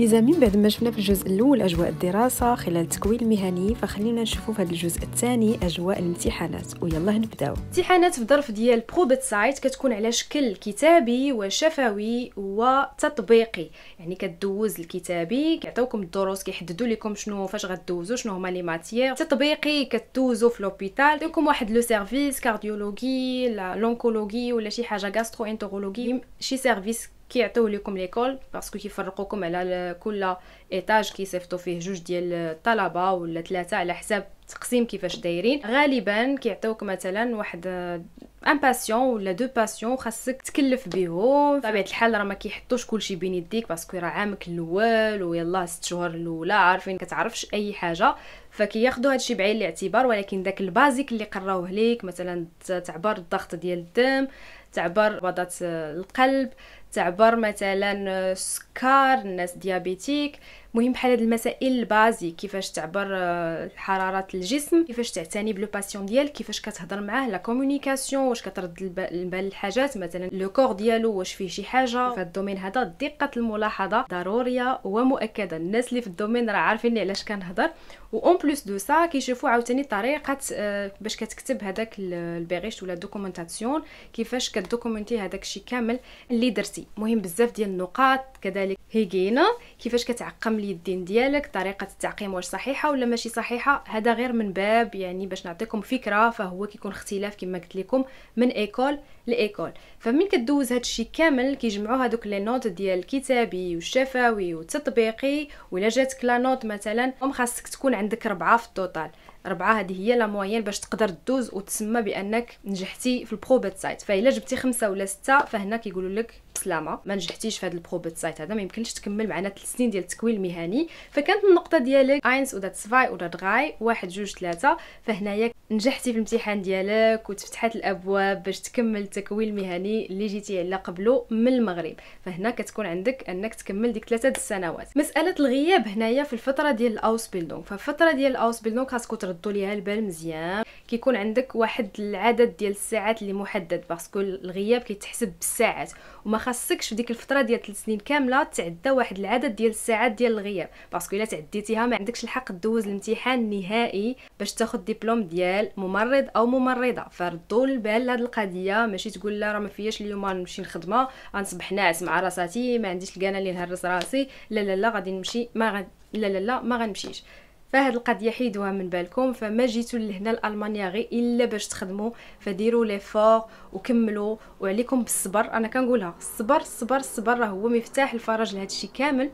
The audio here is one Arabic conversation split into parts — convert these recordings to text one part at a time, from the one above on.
نزامين بعد ما شفنا في الجزء الاول اجواء الدراسه خلال التكوين المهني فخلينا نشوفوا في هذا الجزء الثاني اجواء الامتحانات ويلا نبداو امتحانات في ظرف ديال بروبت سايت كتكون على شكل كتابي وشفوي وتطبيقي يعني كدوز الكتابي كيعطيوكم الدروس كيحددوا لكم شنو فاش غدوزوا شنو هما لي ماتيير تطبيقي كدوزوا في لوبيتال لكم واحد لو سيرفيس كارديولوجي لونكولوجي ولا شي حاجه غاسترو انتيرولوجي شي سيرفيس كيعطيو لكم ليكول باسكو كيفرقوكم على كل ايطاج كيصيفطوا فيه جوج ديال الطلبه ولا ثلاثه على حساب تقسيم كيفاش دايرين غالبا كيعطيوك مثلا واحد ان آه، باسيون ولا دو باسيون خاصك تكلف بهم بطبيعه الحال راه ما كيحطوش كلشي بين يديك باسكو راه عامك الاول ويلا ست شهور الاولى عارفين كتعرفش اي حاجه فكياخذوا هادشي بعين الاعتبار ولكن داك البازيك اللي قراوه ليك مثلا تعبر الضغط ديال الدم تعبر وضعات آه، القلب تعبر مثلا آه، سكر الناس ديابيتيك مهم بحال هاد المسائل البازي كيفاش تعبر آه، حراره الجسم كيفاش تعتني بلو باسيون ديالك كيفاش كتهضر معاه لا كومونيكاسيون واش كترد البال الحاجات مثلا لو كور ديالو واش فيه شي حاجه في الدومين هذا دقه الملاحظه ضروريه ومؤكده الناس اللي في الدومين راه عارفين علاش كنهضر اون بلوس دو سا كيشوفوا عاوتاني طريقه آه، باش كتكتب هذاك البيغيش ولا دوكومونطاسيون كيفاش كدوكومونتي هذاك الشيء كامل اللي درتي مهم بزاف ديال النقاط كذلك هيجينا كيفاش كتعقم اليدين ديالك طريقه التعقيم واش صحيحه ولا ماشي صحيحه هذا غير من باب يعني باش نعطيكم فكره فهو كيكون اختلاف كما قلت لكم من ايكول لايكول فمن كدوز هذا الشيء كامل كيجمعوا هذوك لي نوت ديال الكتابي والشفوي والتطبيقي ولا جاتك لا نوت مثلا خاصك تكون عندك ربعة في التوتال ربعة هذه هي لا موين باش تقدر دوز وتسمى بانك نجحتي في البروبات سايت فإلا جبتي خمسة ولا ستة فهنا كيقولوا لك بسلامه ما نجحتيش في هذا البروبات سايت هذا ما يمكنش تكمل معنا ثلاث سنين ديال التكوين المهني فكانت النقطه ديالك 1 ولا 2 ولا 3 واحد جوج ثلاثة فهنايا نجحتي في الامتحان ديالك وتفتحت الابواب باش تكمل التكوين المهني اللي جيتي على قبله من المغرب فهنا كتكون عندك انك تكمل ديك ثلاثه السنوات مساله الغياب هنايا في الفتره ديال الاوس بيلدونغ فالفتره ديال الاوس بيلدونغ خاصكم تردوا ليها البال مزيان كيكون عندك واحد العدد ديال الساعات اللي محدد باسكو الغياب كيتحسب بالساعات وما خاصكش في ديك الفتره ديال 3 سنين كامله تعدى واحد العدد ديال الساعات ديال الغياب باسكو الا تعديتيها ما عندكش الحق دوز الامتحان النهائي باش تاخذ ديبلوم ديال بال ممرض او ممرضه فردوا البال لهاد القضيه ماشي تقول لا راه ما فياش اليوم نمشي نخدمه غنصبح ناعس مع راساتي ما عنديش الكانه اللي نهرس راسي لا لا لا غادي نمشي ما غ... لا لا لا ما غنمشيش فهاد القضيه حيدوها من بالكم فما جيتو لهنا لالمانيا غير الا باش تخدموا فديروا لي فور وكملوا وعليكم بالصبر انا كنقولها الصبر الصبر الصبر راه هو مفتاح الفرج لهذا الشيء كامل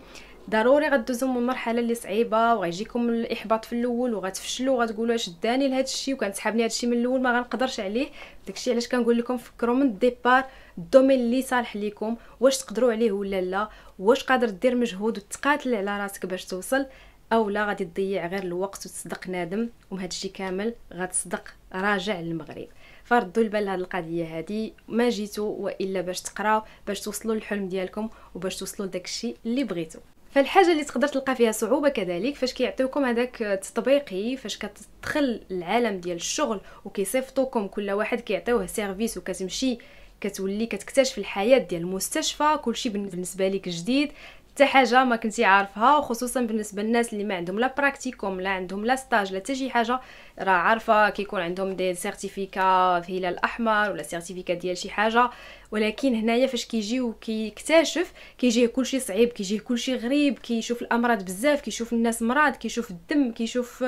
ضروري غدوزو من مرحله اللي صعيبه وغيجيكم الاحباط في الاول وغتفشلوا وغتقولوا اش داني لهذا الشيء وكان سحابني هذا الشيء من الاول ما غنقدرش عليه داكشي علاش كنقول لكم فكروا من ديبار الدومين اللي صالح ليكم واش تقدروا عليه ولا لا واش قادر دير مجهود وتقاتل على راسك باش توصل او لا غادي تضيع غير الوقت وتصدق نادم ومن هذا الشيء كامل غتصدق راجع للمغرب فردوا البال لهاد القضيه هادي ما جيتو والا باش تقراو باش توصلوا للحلم ديالكم وباش توصلوا لداكشي اللي بغيتو فالحاجه اللي تقدر تلقى فيها صعوبه كذلك فاش كيعطيوكم هذاك التطبيقي فاش كتدخل العالم ديال الشغل وكيصيفطوكم كل واحد كيعطيوه سيرفيس وكتمشي كتولي كتكتشف الحياه ديال المستشفى كلشي بالنسبه لك جديد حتى حاجه ما كنتي عارفها وخصوصا بالنسبه للناس اللي ما عندهم لا براكتيكوم لا عندهم لا ستاج لا تجي شي حاجه راه عارفه كيكون عندهم دي سيرتيفيكا في الهلال الاحمر ولا سيرتيفيكا ديال شي حاجه ولكن هنايا فاش كيجي وكيكتشف كيجيه كلشي صعيب كيجيه كلشي غريب كيشوف الامراض بزاف كيشوف الناس مراد كيشوف الدم كيشوف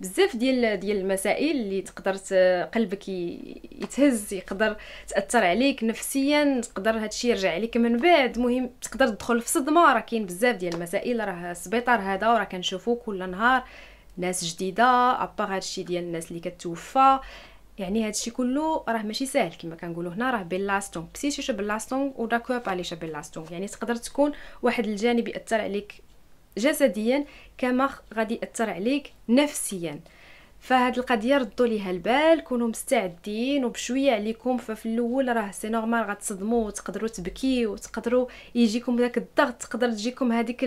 بزاف ديال ديال المسائل اللي تقدر قلبك يتهز يقدر تاثر عليك نفسيا تقدر هادشي يرجع عليك من بعد مهم تقدر تدخل في صدمه راه كاين بزاف ديال المسائل راه السبيطار هذا وراه كنشوفو كل نهار ناس جديده ابار هادشي ديال الناس اللي كتوفى يعني هادشي كله راه ماشي ساهل كما كنقولوا هنا راه بيلاستون بسيشيش داكو وداكوب عليش بيلاستون يعني تقدر تكون واحد الجانب ياثر عليك جسديا كما غادي ياثر عليك نفسيا فهاد القضيه ردوا ليها البال كونوا مستعدين وبشويه عليكم ففي الاول راه سي نورمال غتصدموا وتقدروا تبكيو وتقدروا يجيكم داك الضغط تقدر تجيكم هذيك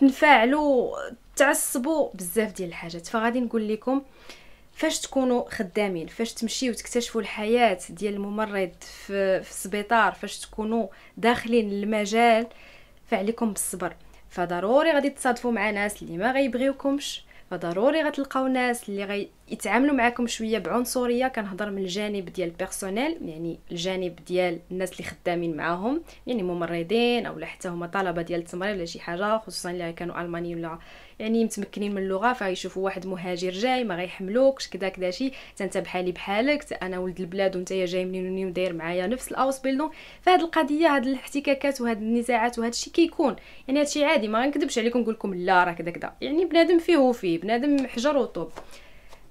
تنفعلوا تعصبوا بزاف ديال الحاجات فغادي نقول لكم فاش تكونوا خدامين فاش تمشيو تكتشفوا الحياه ديال الممرض في, في السبيطار فاش تكونوا داخلين المجال فعليكم بالصبر فضروري غادي تصادفوا مع ناس اللي ما غيبغيوكمش فضروري غتلقاو ناس اللي غي يتعاملوا معاكم شويه بعنصريه كنهضر من الجانب ديال البيرسونيل يعني الجانب ديال الناس اللي خدامين معاهم يعني ممرضين او حتى هما طلبه ديال التمريض ولا شي حاجه خصوصا اللي كانوا المانيين ولا يعني متمكنين من اللغه فيشوفوا واحد مهاجر جاي ما غيحملوكش كدا كدا شي انت بحالي بحالك انا ولد البلاد وانت جاي منين وداير معايا نفس الاوسبيلدون فهاد القضيه هاد الاحتكاكات وهاد النزاعات وهاد الشيء كيكون يعني هادشي عادي ما غنكذبش عليكم نقول لكم لا راه كدا كدا يعني بنادم فيه وفيه بنادم حجر وطوب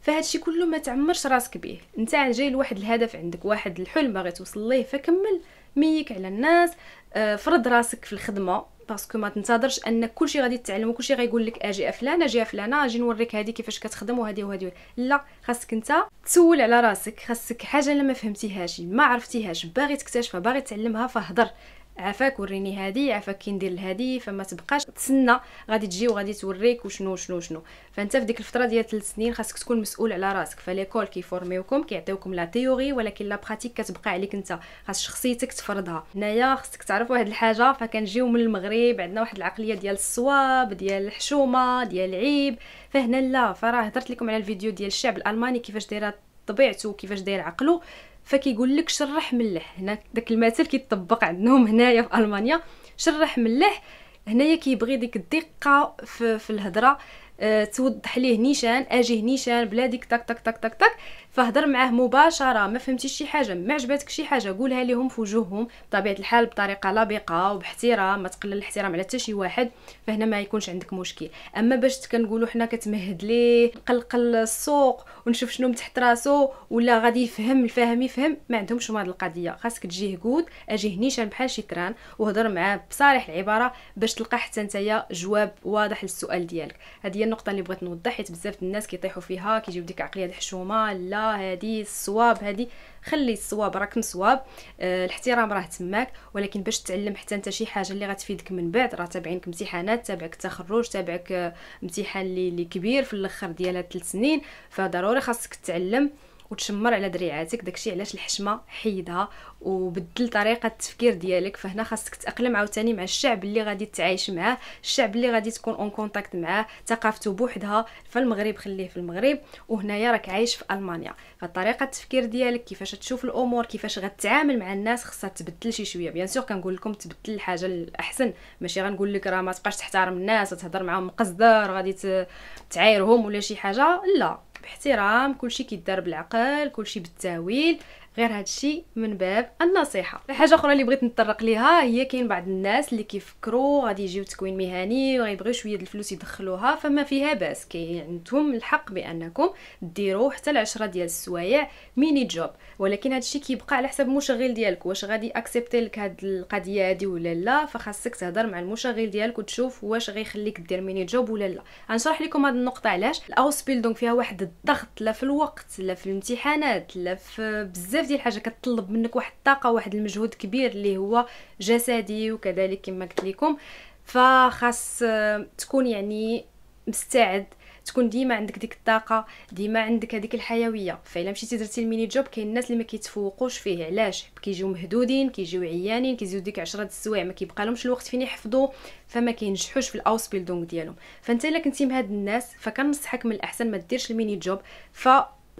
فهاد الشيء كله ما تعمرش راسك به انت جاي لواحد الهدف عندك واحد الحلم باغي توصل ليه فكمل ميك على الناس آه، فرض راسك في الخدمه باسكو ما تنتظرش ان كلشي غادي تتعلم وكلشي غيقول لك اجي فلان اجي فلانه آه، اجي نوريك هذه كيفاش كتخدم وهذه وهذه لا خاصك انت تسول على راسك خاصك حاجه لما فهمتيهاش ما عرفتيهاش باغي تكتشفها باغي تعلمها فهضر عفاك وريني هادي عفاك كي ندير لهادي فما تبقاش تسنى غادي تجي وغادي توريك وشنو شنو شنو فانت في ديك الفتره ديال 3 سنين خاصك تكون مسؤول على راسك فليكول كيفورميوكم كيعطيوكم لا تيوري ولكن لا براتيك كتبقى عليك انت خاص شخصيتك تفرضها هنايا خاصك تعرف واحد الحاجه فكنجيو من المغرب عندنا واحد العقليه ديال الصواب ديال الحشومه ديال العيب فهنا لا فراه هضرت لكم على الفيديو ديال الشعب الالماني كيفاش دايره طبيعته وكيفاش داير عقله فكيقول لك شرح ملح هنا داك المثل كيطبق عندهم هنايا في المانيا شرح ملح هنايا كيبغي ديك الدقه في, في الهضره أه توضح ليه نيشان اجيه نيشان بلا ديك تاك تاك تاك تاك تاك فهضر معاه مباشره ما فهمتيش شي حاجه ما عجبتك شي حاجه قولها لهم في وجوههم بطبيعه الحال بطريقه لبقه وباحترام ما تقلل الاحترام على حتى شي واحد فهنا ما يكونش عندك مشكل اما باش كنقولوا حنا كتمهد ليه قلق السوق ونشوف شنو تحت راسو ولا غادي يفهم الفاهم يفهم ما عندهمش هاد القضيه خاصك تجيه كود اجيه نيشان بحال شي تران وهضر معاه بصريح العباره باش تلقى حتى نتايا جواب واضح للسؤال ديالك هذه هي النقطه اللي بغيت نوضح حيت بزاف الناس كيطيحوا فيها كيجيو ديك عقليه الحشومه لا لا هادي الصواب هادي خلي الصواب راك مصواب آه الاحترام راه تماك ولكن باش تعلم حتى انت شي حاجه اللي غتفيدك من بعد راه تابعينك امتحانات تابعك التخرج تابعك آه، امتحان اللي كبير في الاخر ديال هاد 3 سنين فضروري خاصك تعلم وتشمر على دريعاتك داكشي علاش الحشمه حيدها وبدل طريقه التفكير ديالك فهنا خاصك تاقلم عاوتاني مع الشعب اللي غادي تعايش معاه الشعب اللي غادي تكون اون كونتاكت معاه ثقافته بوحدها فالمغرب خليه في المغرب وهنايا راك عايش في المانيا فطريقه التفكير ديالك كيفاش تشوف الامور كيفاش غتعامل مع الناس خصها تبدل شي شويه بيان سور كنقول لكم تبدل الحاجه الاحسن ماشي غنقول لك راه ما تبقاش تحترم الناس وتهضر معاهم مقصدر غادي تعايرهم ولا شي حاجه لا باحترام كلشي كيدار بالعقل كلشي بالتاويل غير هذا الشيء من باب النصيحه حاجه اخرى اللي بغيت نتطرق ليها هي كاين بعض الناس اللي كيفكروا غادي يجيو تكوين مهني وغيبغيو شويه د الفلوس يدخلوها فما فيها باس كاين عندهم الحق بانكم ديروا حتى العشرة ديال السوايع ميني جوب ولكن هذا الشيء كيبقى على حساب المشغل ديالك واش غادي اكسبتي لك هاد القضيه هادي ولا لا فخاصك تهضر مع المشغل ديالك وتشوف واش غيخليك دير ميني جوب ولا لا غنشرح لكم هاد النقطه علاش الاوسبيل دونك فيها واحد الضغط لا في الوقت لا في الامتحانات لا في بزاف ديال الحاجه كتطلب منك واحد الطاقه واحد المجهود كبير اللي هو جسدي وكذلك كما قلت لكم فخاص آه، تكون يعني مستعد تكون ديما عندك ديك الطاقه ديما عندك هذيك الحيويه فالا مشيتي درتي الميني جوب كاين الناس اللي ما كيتفوقوش فيه علاش كيجيو مهدودين كيجيو عيانين كيزيدو ديك 10 د السوايع ما كيبقى لهمش الوقت فين يحفظوا فما كينجحوش في الاوس بيلدونغ ديالهم فانت الا كنتي من هاد الناس فكنصحك من الاحسن ما ديرش الميني جوب ف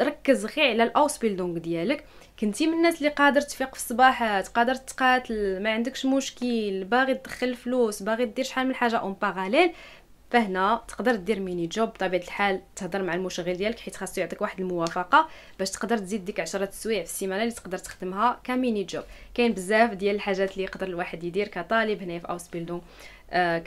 ركز غير على الاوس بيلدونغ ديالك كنتي من الناس اللي قادر تفيق في الصباحات قادر تقاتل ما عندكش مشكل باغي تدخل فلوس باغي دير شحال من حاجه اون باراليل فهنا تقدر دير ميني جوب بطبيعه الحال تهضر مع المشغل ديالك حيت خاصو يعطيك واحد الموافقه باش تقدر تزيد ديك 10 سوايع في السيمانه اللي تقدر تخدمها كميني جوب كاين بزاف ديال الحاجات اللي يقدر الواحد يدير كطالب هنا في اوسبيلدون آه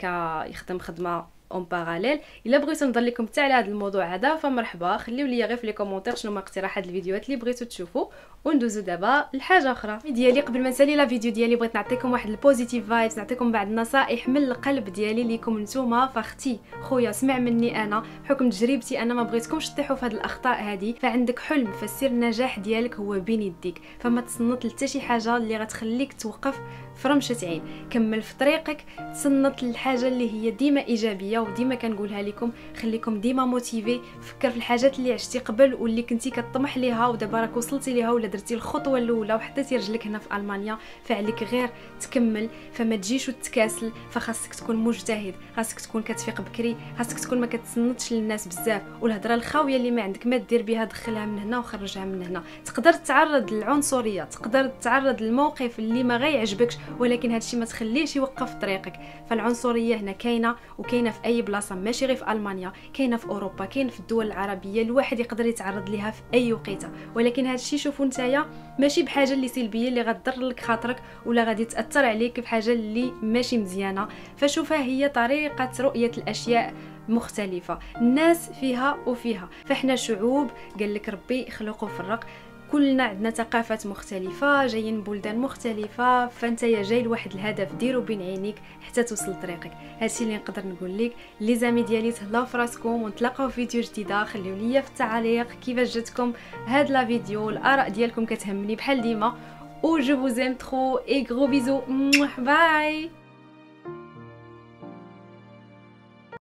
كيخدم خدمه اون باراليل الا بغيتو نهضر لكم حتى على هذا الموضوع هذا فمرحبا خليو لي غير في لي كومونتير شنو هما اقتراحات الفيديوهات اللي بغيتو تشوفوا وندوزو دابا لحاجه اخرى ديالي قبل ما نسالي لا فيديو ديالي بغيت نعطيكم واحد البوزيتيف فايبس نعطيكم بعض النصائح من القلب ديالي ليكم نتوما فاختي خويا سمع مني انا بحكم تجربتي انا ما بغيتكمش تطيحوا في هذه الاخطاء هذه فعندك حلم فسير النجاح ديالك هو بين يديك فما تصنط لتا شي حاجه اللي غتخليك توقف في رمشه عين كمل في طريقك تصنط للحاجه اللي هي ديما ايجابيه وديما كنقولها لكم خليكم ديما موتيفي فكر في الحاجات اللي عشتي قبل واللي كنتي كطمح ليها ودابا راك وصلتي ليها ولا درتي الخطوه الاولى وحطيتي رجلك هنا في المانيا فعليك غير تكمل فما تجيش وتكاسل فخاصك تكون مجتهد خاصك تكون كتفيق بكري خاصك تكون ما كتسنطش للناس بزاف والهضره الخاويه اللي ما عندك ما دير بها دخلها من هنا وخرجها من هنا تقدر تتعرض للعنصريه تقدر تتعرض للموقف اللي ما غيعجبكش ولكن هادشي ما تخليهش يوقف طريقك فالعنصريه هنا كاينه وكاينه في اي بلاصه ماشي غير في المانيا كاينه في اوروبا كاين في الدول العربيه الواحد يقدر يتعرض لها في اي وقيته ولكن هذا الشيء شوفوا نتايا ماشي بحاجه اللي سلبيه اللي غدر لك خاطرك ولا غادي تاثر عليك بحاجه اللي ماشي مزيانه فشوفها هي طريقه رؤيه الاشياء مختلفة الناس فيها وفيها فاحنا شعوب قال لك ربي خلقوا فرق كلنا عندنا ثقافات مختلفه جايين من بلدان مختلفه فانت يا جاي لواحد الهدف ديرو بين عينيك حتى توصل طريقك هادشي اللي نقدر نقول لك لي زامي ديالي تهلاو فراسكم ونتلاقاو فيديو جديده خليو ليا في التعاليق كيفاش جاتكم هاد لا فيديو الاراء ديالكم كتهمني بحال ديما و جو vous aime اي et بيزو باي